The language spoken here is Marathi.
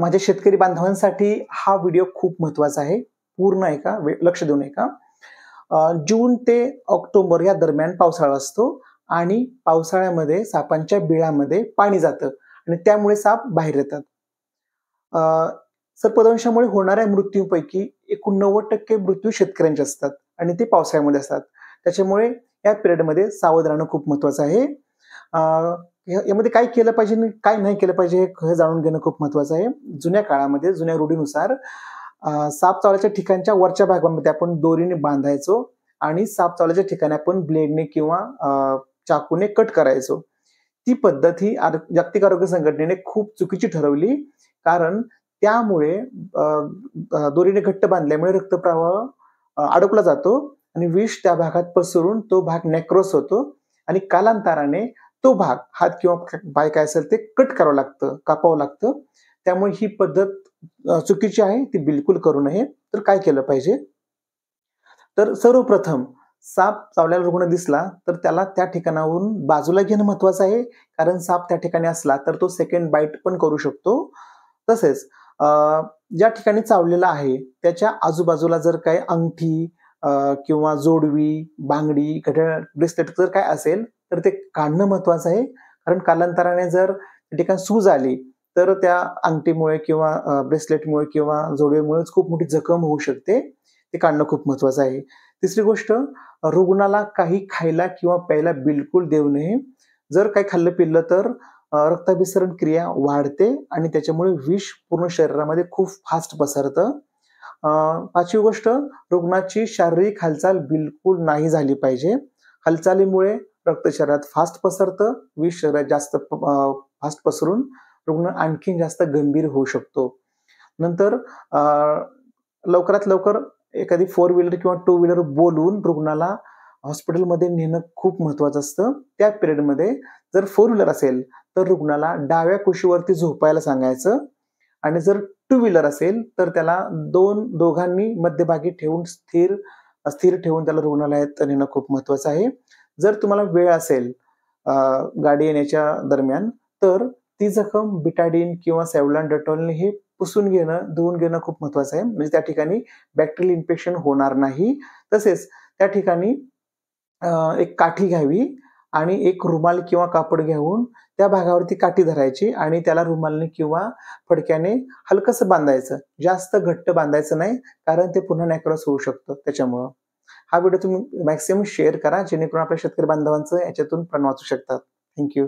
माझ्या शेतकरी बांधवांसाठी हा व्हिडिओ खूप महत्वाचा आहे पूर्ण ऐका लक्ष देऊन ऐका जून ते ऑक्टोबर या दरम्यान पावसाळा असतो आणि पावसाळ्यामध्ये सापांच्या बिळामध्ये पाणी जातं आणि त्यामुळे साप बाहेर येतात सर्पदंशामुळे होणाऱ्या मृत्यूपैकी एकोणनव्वद टक्के मृत्यू शेतकऱ्यांचे असतात आणि ते पावसाळ्यामध्ये असतात त्याच्यामुळे या पिरियडमध्ये सावध राहणं खूप महत्वाचं आहे यामध्ये काय केलं पाहिजे काय नाही केलं पाहिजे हे जाणून घेणं खूप महत्वाचं आहे जुन्या काळामध्ये जुन्या रूढीनुसार साप चावल्याच्या ठिकाणच्या वरच्या भागामध्ये आपण दोरीने बांधायचो आणि साप चावल्याच्या ठिकाणी आपण ब्लेडने किंवा चाकूने कट करायचो ती पद्धत ही जागतिक आरोग्य संघटनेने खूप चुकीची ठरवली कारण त्यामुळे दोरीने घट्ट बांधल्यामुळे रक्तप्रवाह अडकला जातो आणि विष त्या भागात पसरून तो भाग नेक्रोस होतो आणि कालांतराने तो भाग हात किंवा पाय काय असेल ते कट करावं लागतं कापावं लागतं त्यामुळे ही पद्धत चुकीची आहे ती बिलकुल करू नये तर काय केलं पाहिजे तर सर्वप्रथम साप चावल्याला रुग्ण दिसला तर त्याला त्या ठिकाणावरून बाजूला घेणं महत्वाचं आहे कारण साप त्या ठिकाणी असला तर तो सेकंड बाईट पण करू शकतो तसेच ज्या ठिकाणी चावलेला आहे त्याच्या आजूबाजूला जर काही अंगठी किंवा जोडवी बांगडी घड्याळ ब्रेसलेट जर काय असेल तर ते काढणं महत्वाचं आहे कारण कालांतराने जर ठिकाण सूज आली तर त्या अंगठीमुळे किंवा ब्रेसलेटमुळे किंवा जोडवेमुळेच खूप मोठी जखम होऊ शकते ते काढणं खूप महत्वाचं आहे तिसरी गोष्ट रुग्णाला काही खायला किंवा प्यायला बिलकुल देऊ नये जर काही खाल्लं पिल्लं तर रक्ताभिसरण क्रिया वाढते आणि त्याच्यामुळे विष पूर्ण शरीरामध्ये खूप फास्ट पसरतं पाचवी गोष्ट रुग्णाची शारीरिक हालचाल बिलकुल नाही झाली पाहिजे हालचालीमुळे रक्त शरीरात फास्ट पसरतं विष शरीरात जास्त फास्ट पसरून रुग्ण आणखीन जास्त गंभीर होऊ शकतो नंतर लवकरात लवकर एखादी फोर व्हीलर किंवा टू व्हीलर बोलून रुग्णाला हॉस्पिटलमध्ये नेणं खूप महत्वाचं असतं त्या पिरियडमध्ये जर फोर व्हीलर असेल तर रुग्णाला डाव्या कुशीवरती झोपायला सांगायचं आणि जर टू व्हीलर असेल तर त्याला दोन दोघांनी मध्यभागी ठेवून स्थिर स्थिर ठेवून त्याला रुग्णालयात नेणं खूप महत्वाचं आहे जर तुम्हाला वेळ असेल गाडी येण्याच्या दरम्यान तर ती जखम बिटाडीन किंवा सॅव्हलॉन डटॉलने हे पुसून घेणं धुवून घेणं खूप महत्वाचं आहे म्हणजे त्या ठिकाणी बॅक्टेरियल इन्फेक्शन होणार नाही तसेच त्या ठिकाणी एक काठी घ्यावी आणि एक रुमाल किंवा कापड घेऊन त्या भागावरती काठी धरायची आणि त्याला रुमालने किंवा फडक्याने हलकंसं बांधायचं जास्त घट्ट बांधायचं नाही कारण ते पुन्हा नॅक्रॉस होऊ शकतं त्याच्यामुळं हा व्हिडिओ तुम्ही मॅक्सिमम शेअर करा जेणेकरून आपल्या शेतकरी बांधवांचं याच्यातून पण वाचू शकतात थँक्यू